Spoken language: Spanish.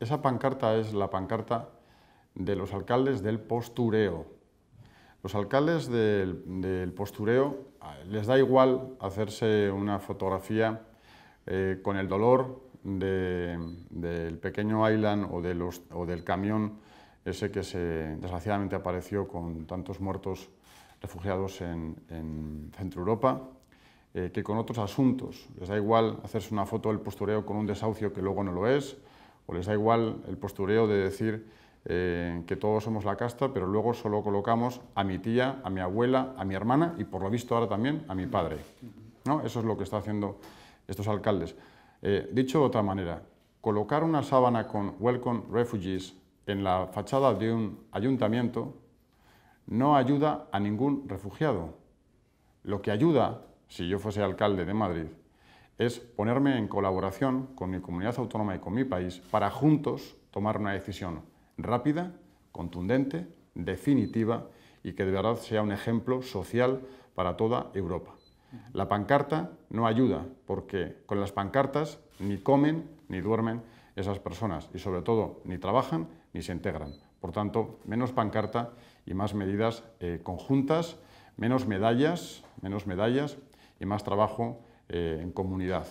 Esa pancarta es la pancarta de los alcaldes del postureo. Los alcaldes del, postureo ah, les da igual hacerse una fotografía eh, con el dolor del pequeño island o, del camión ese que desgraciadamente apareció con tantos muertos refugiados en, Centro Europa, eh, que con otros asuntos. Les da igual hacerse una foto del postureo con un desahucio que luego no lo es, o pues les da igual el postureo de decir eh, que todos somos la casta, pero luego solo colocamos a mi tía, a mi abuela, a mi hermana y por lo visto ahora también a mi padre. ¿no? Eso es lo que están haciendo estos alcaldes. Eh, dicho de otra manera, colocar una sábana con Welcome Refugees en la fachada de un ayuntamiento no ayuda a ningún refugiado. Lo que ayuda, si yo fuese alcalde de Madrid, es ponerme en colaboración con mi comunidad autónoma y con mi país para juntos tomar una decisión rápida, contundente, definitiva y que de verdad sea un ejemplo social para toda Europa. La pancarta no ayuda porque con las pancartas ni comen ni duermen esas personas y sobre todo ni trabajan ni se integran. Por tanto, menos pancarta y más medidas eh, conjuntas, menos medallas, menos medallas y más trabajo eh, en comunidad.